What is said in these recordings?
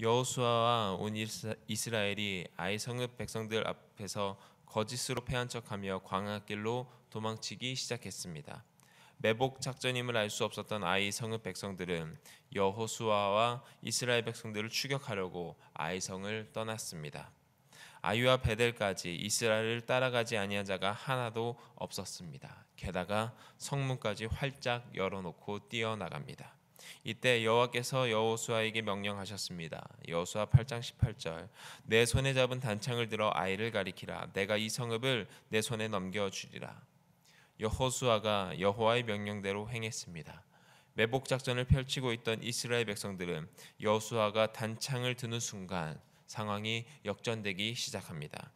여호수아와 온 이스라엘이 아이 성읍 백성들 앞에서 거짓으로 패한 척하며 광야길로 도망치기 시작했습니다. 매복 작전임을 알 수 없었던 아이 성읍 백성들은 여호수아와 이스라엘 백성들을 추격하려고 아이 성을 떠났습니다. 아유와 베델까지 이스라엘을 따라가지 아니한 자가 하나도 없었습니다. 게다가 성문까지 활짝 열어놓고 뛰어나갑니다. 이때 여호와께서 여호수아에게 명령하셨습니다. 여호수아 8장 18절. 내 손에 잡은 단창을 들어 아이를 가리키라. 내가 이 성읍을 내 손에 넘겨 주리라. 여호수아가 여호와의 명령대로 행했습니다. 매복 작전을 펼치고 있던 이스라엘 백성들은 여호수아가 단창을 드는 순간 상황이 역전되기 시작합니다.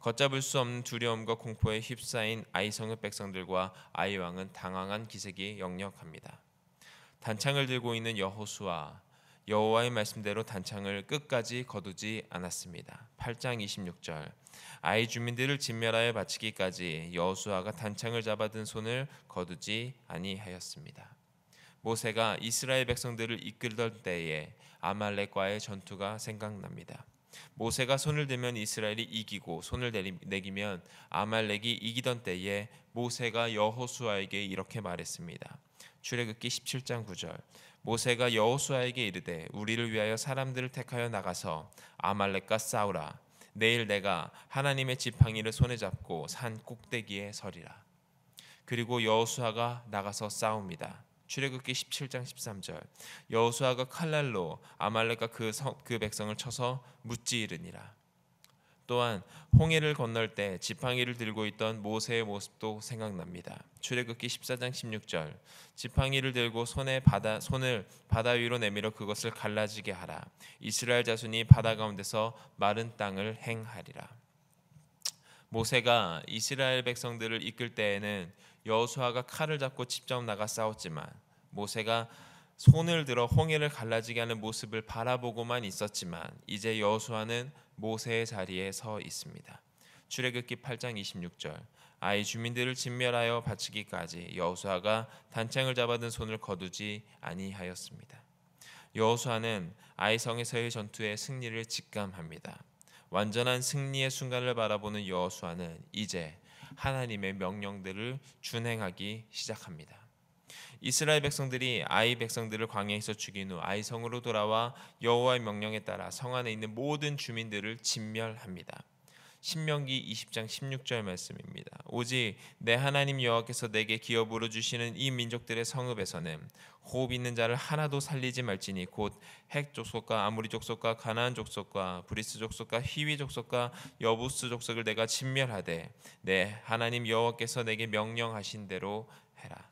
걷잡을 수 없는 두려움과 공포에 휩싸인 아이 성읍 백성들과 아이 왕은 당황한 기색이 역력합니다. 단창을 들고 있는 여호수아 여호와의 말씀대로 단창을 끝까지 거두지 않았습니다. 8장 26절 아이 주민들을 진멸하여 바치기까지 여호수아가 단창을 잡아든 손을 거두지 아니하였습니다. 모세가 이스라엘 백성들을 이끌던 때에 아말렉과의 전투가 생각납니다. 모세가 손을 대면 이스라엘이 이기고 손을 내기면 아말렉이 이기던 때에 모세가 여호수아에게 이렇게 말했습니다. 출애굽기 17장 9절. 모세가 여호수아에게 이르되 우리를 위하여 사람들을 택하여 나가서 아말렉과 싸우라. 내일 내가 하나님의 지팡이를 손에 잡고 산 꼭대기에 서리라. 그리고 여호수아가 나가서 싸웁니다. 출애굽기 17장 13절. 여호수아가 칼날로 아말렉과 그, 성, 그 백성을 쳐서 무찌르니라. 또한 홍해를 건널 때 지팡이를 들고 있던 모세의 모습도 생각납니다. 출애굽기 14장 16절. 지팡이를 들고 손에 바다 손을 바다 위로 내밀어 그것을 갈라지게 하라. 이스라엘 자손이 바다 가운데서 마른 땅을 행하리라. 모세가 이스라엘 백성들을 이끌 때에는 여호수아가 칼을 잡고 직접 나가 싸웠지만 모세가 손을 들어 홍해를 갈라지게 하는 모습을 바라보고만 있었지만 이제 여호수아는 모세의 자리에 서 있습니다. 출애굽기 8장 26절 아이 주민들을 진멸하여 바치기까지 여호수아가 단창을 잡아든 손을 거두지 아니하였습니다. 여호수아는 아이 성에서의 전투의 승리를 직감합니다. 완전한 승리의 순간을 바라보는 여호수아는 이제 하나님의 명령들을 준행하기 시작합니다. 이스라엘 백성들이 아이 백성들을 광야에서 죽인 후 아이 성으로 돌아와 여호와의 명령에 따라 성 안에 있는 모든 주민들을 진멸합니다. 신명기 20장 16절 말씀입니다. 오직 내 하나님 여호와께서 내게 기업으로 주시는 이 민족들의 성읍에서는 호흡 있는 자를 하나도 살리지 말지니 곧핵 족속과 아무리 족속과 가나안 족속과 브리스 족속과 히위 족속과 여부스 족속을 내가 진멸하되 내 하나님 여호와께서 내게 명령하신 대로 해라.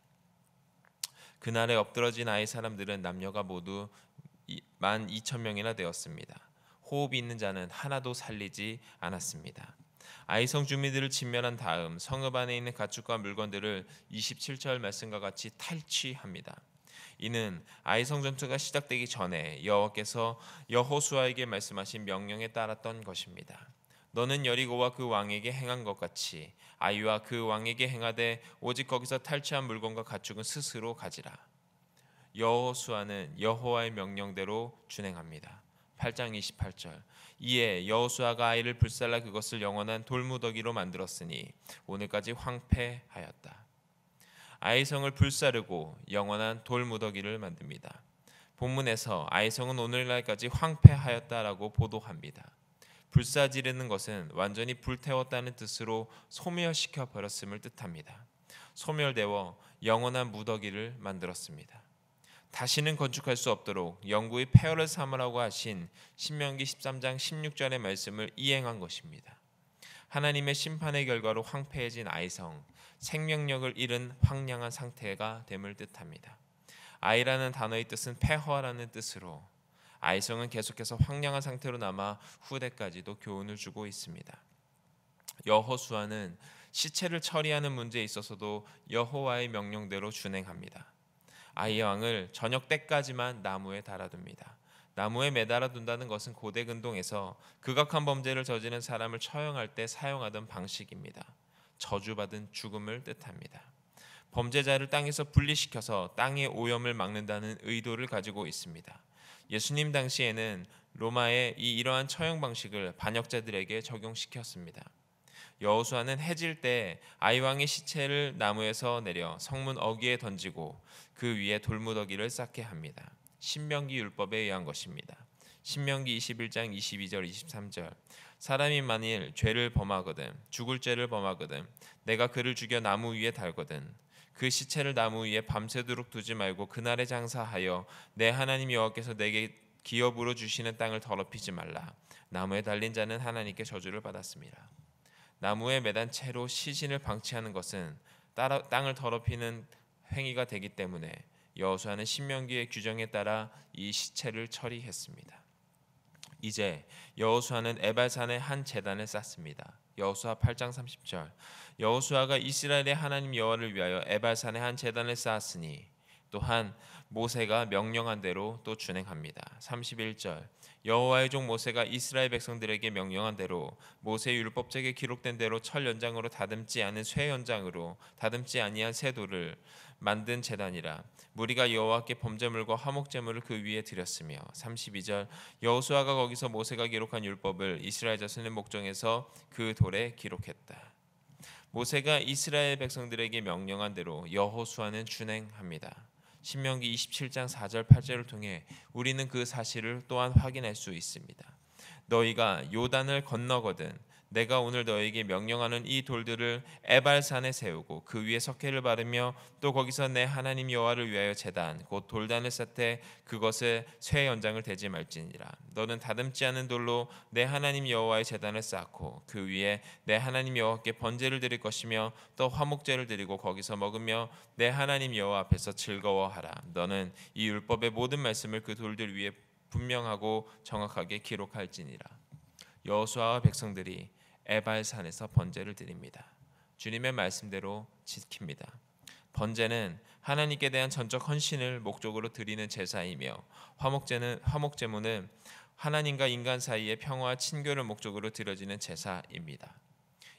그날에 엎드러진 아이 사람들은 남녀가 모두 만 이천 명이나 되었습니다. 호흡이 있는 자는 하나도 살리지 않았습니다. 아이성 주민들을 진멸한 다음 성읍 안에 있는 가축과 물건들을 27절 말씀과 같이 탈취합니다. 이는 아이성 전투가 시작되기 전에 여호와께서 여호수아에게 말씀하신 명령에 따랐던 것입니다. 너는 여리고와 그 왕에게 행한 것 같이 아이와 그 왕에게 행하되 오직 거기서 탈취한 물건과 가축은 스스로 가지라. 여호수아는 여호와의 명령대로 준행합니다. 8장 28절. 이에 여호수아가 아이를 불살라 그것을 영원한 돌무더기로 만들었으니 오늘까지 황폐하였다. 아이성을 불사르고 영원한 돌무더기를 만듭니다. 본문에서 아이성은 오늘날까지 황폐하였다라고 보도합니다. 불사지르는 것은 완전히 불태웠다는 뜻으로 소멸시켜 버렸음을 뜻합니다. 소멸되어 영원한 무더기를 만들었습니다. 다시는 건축할 수 없도록 영구의 폐허를 삼으라고 하신 신명기 13장 16절의 말씀을 이행한 것입니다. 하나님의 심판의 결과로 황폐해진 아이성, 생명력을 잃은 황량한 상태가 됨을 뜻합니다. 아이라는 단어의 뜻은 폐허라는 뜻으로 아이성은 계속해서 황량한 상태로 남아 후대까지도 교훈을 주고 있습니다. 여호수아는 시체를 처리하는 문제에 있어서도 여호와의 명령대로 준행합니다. 아이 왕을 저녁 때까지만 나무에 달아둡니다. 나무에 매달아 둔다는 것은 고대 근동에서 극악한 범죄를 저지른 사람을 처형할 때 사용하던 방식입니다. 저주받은 죽음을 뜻합니다. 범죄자를 땅에서 분리시켜서 땅의 오염을 막는다는 의도를 가지고 있습니다. 예수님 당시에는 로마의 이 이러한 처형 방식을 반역자들에게 적용시켰습니다. 여호수아는 해질 때 아이왕의 시체를 나무에서 내려 성문 어귀에 던지고 그 위에 돌무더기를 쌓게 합니다. 신명기 율법에 의한 것입니다. 신명기 21장 22절 23절 사람이 만일 죄를 범하거든 죽을 죄를 범하거든 내가 그를 죽여 나무 위에 달거든 그 시체를 나무 위에 밤새도록 두지 말고 그날에 장사하여 내 하나님 여호와께서 내게 기업으로 주시는 땅을 더럽히지 말라. 나무에 달린 자는 하나님께 저주를 받았습니다. 나무에 매단 채로 시신을 방치하는 것은 땅을 더럽히는 행위가 되기 때문에 여호수아는 신명기의 규정에 따라 이 시체를 처리했습니다. 이제 여호수아는 에발산의 한 제단을 쌓습니다. 여호수아 8장 30절. 여호수아가 이스라엘의 하나님 여호와를 위하여 에발산에 한 제단을 쌓았으니 또한 모세가 명령한 대로 또 준행합니다. 31절 여호와의 종 모세가 이스라엘 백성들에게 명령한 대로 모세 율법책에 기록된 대로 철 연장으로 다듬지 않은 쇠 연장으로 다듬지 아니한 새 돌을 만든 제단이라 무리가 여호와께 범죄물과 화목제물을 그 위에 드렸으며 32절 여호수아가 거기서 모세가 기록한 율법을 이스라엘 자손의 목정에서 그 돌에 기록했다. 모세가 이스라엘 백성들에게 명령한 대로 여호수아는 준행합니다. 신명기 27장 4절 8절을 통해 우리는 그 사실을 또한 확인할 수 있습니다. 너희가 요단을 건너거든 내가 오늘 너에게 명령하는 이 돌들을 에발산에 세우고 그 위에 석회를 바르며 또 거기서 내 하나님 여호와를 위하여 제단 곧 돌단을 쌓되 그것에 쇠 연장을 대지 말지니라 너는 다듬지 않은 돌로 내 하나님 여호와의 제단을 쌓고 그 위에 내 하나님 여호와께 번제를 드릴 것이며 또 화목제를 드리고 거기서 먹으며 내 하나님 여호와 앞에서 즐거워하라 너는 이 율법의 모든 말씀을 그 돌들 위에 분명하고 정확하게 기록할지니라 여호수아와 백성들이 에발산에서 번제를 드립니다. 주님의 말씀대로 지킵니다. 번제는 하나님께 대한 전적 헌신을 목적으로 드리는 제사이며 화목제는 화목제물은 하나님과 인간 사이의 평화와 친교를 목적으로 드려지는 제사입니다.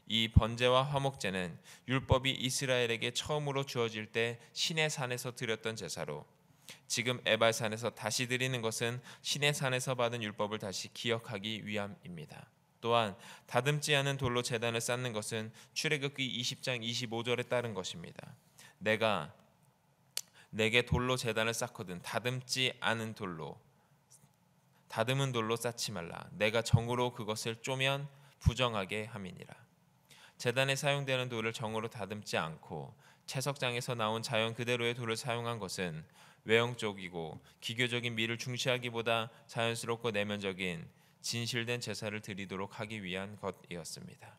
이 번제와 화목제는 율법이 이스라엘에게 처음으로 주어질 때 신의 산에서 드렸던 제사로 지금 에발산에서 다시 드리는 것은 신의 산에서 받은 율법을 다시 기억하기 위함입니다. 또한 다듬지 않은 돌로 재단을 쌓는 것은 출애굽기 20장 25절에 따른 것입니다. 내가 내게 돌로 재단을 쌓거든 다듬지 않은 돌로 다듬은 돌로 쌓지 말라 내가 정으로 그것을 쪼면 부정하게 함이니라 재단에 사용되는 돌을 정으로 다듬지 않고 채석장에서 나온 자연 그대로의 돌을 사용한 것은 외형적이고 기교적인 미를 중시하기보다 자연스럽고 내면적인 진실된 제사를 드리도록 하기 위한 것이었습니다.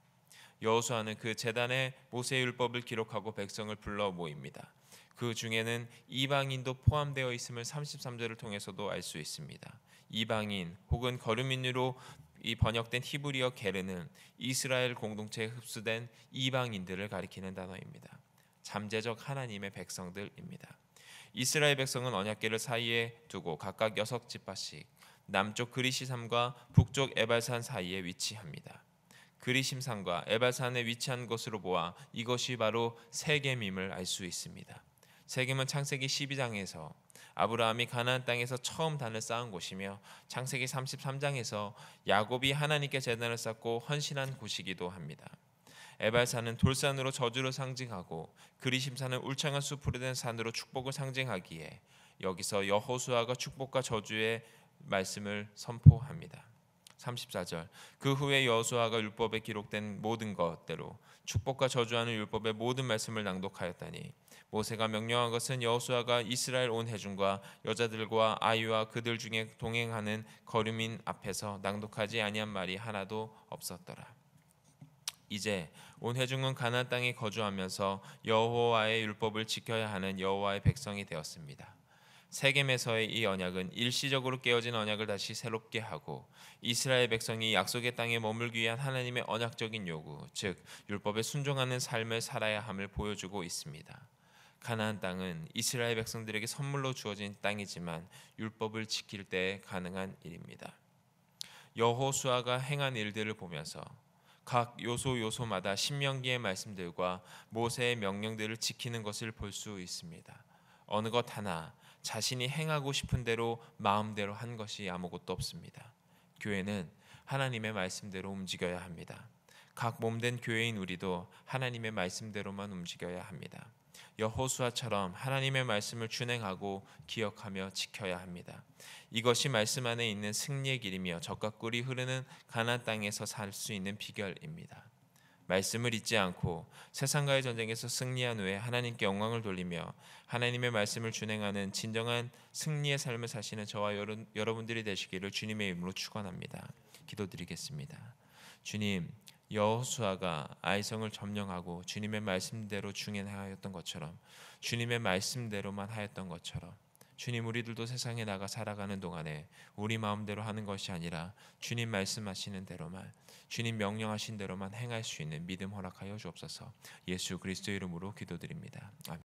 여호수아는 그 제단에 모세 율법을 기록하고 백성을 불러 모입니다. 그 중에는 이방인도 포함되어 있음을 33절을 통해서도 알 수 있습니다. 이방인 혹은 거류민으로 이 번역된 히브리어 게르는 이스라엘 공동체에 흡수된 이방인들을 가리키는 단어입니다. 잠재적 하나님의 백성들입니다. 이스라엘 백성은 언약궤를 사이에 두고 각각 여섯 지파씩 남쪽 그리시산과 북쪽 에발산 사이에 위치합니다. 그리심산과 에발산에 위치한 것으로 보아 이것이 바로 세겜임을 알 수 있습니다. 세겜은 창세기 12장에서 아브라함이 가나안 땅에서 처음 단을 쌓은 곳이며 창세기 33장에서 야곱이 하나님께 제단을 쌓고 헌신한 곳이기도 합니다. 에발산은 돌산으로 저주를 상징하고 그리심산은 울창한 수풀이 된 산으로 축복을 상징하기에 여기서 여호수아가 축복과 저주의 말씀을 선포합니다. 34절 그 후에 여호수아가 율법에 기록된 모든 것대로 축복과 저주하는 율법의 모든 말씀을 낭독하였다니 모세가 명령한 것은 여호수아가 이스라엘 온 해중과 여자들과 아이와 그들 중에 동행하는 거류민 앞에서 낭독하지 아니한 말이 하나도 없었더라. 이제 온 회중은 가나안 땅에 거주하면서 여호와의 율법을 지켜야 하는 여호와의 백성이 되었습니다. 세겜에서의 이 언약은 일시적으로 깨어진 언약을 다시 새롭게 하고 이스라엘 백성이 약속의 땅에 머물기 위한 하나님의 언약적인 요구, 즉 율법에 순종하는 삶을 살아야 함을 보여주고 있습니다. 가나안 땅은 이스라엘 백성들에게 선물로 주어진 땅이지만 율법을 지킬 때 가능한 일입니다. 여호수아가 행한 일들을 보면서 각 요소 요소마다 신명기의 말씀들과 모세의 명령들을 지키는 것을 볼 수 있습니다. 어느 것 하나 자신이 행하고 싶은 대로 마음대로 한 것이 아무것도 없습니다. 교회는 하나님의 말씀대로 움직여야 합니다. 각 몸 된 교회인 우리도 하나님의 말씀대로만 움직여야 합니다. 여호수아처럼 하나님의 말씀을 준행하고 기억하며 지켜야 합니다. 이것이 말씀 안에 있는 승리의 길이며 적과 꿀이 흐르는 가나안 땅에서 살 수 있는 비결입니다. 말씀을 잊지 않고 세상과의 전쟁에서 승리한 후에 하나님께 영광을 돌리며 하나님의 말씀을 준행하는 진정한 승리의 삶을 사시는 저와 여러, 분들이 되시기를 주님의 이름으로 축원합니다. 기도드리겠습니다. 주님, 여호수아가 아이성을 점령하고 주님의 말씀대로 중행하였던 것처럼 주님의 말씀대로만 하였던 것처럼 주님 우리들도 세상에 나가 살아가는 동안에 우리 마음대로 하는 것이 아니라 주님 말씀하시는 대로만 주님 명령하신 대로만 행할 수 있는 믿음 허락하여 주옵소서. 예수 그리스도 이름으로 기도드립니다. 아멘.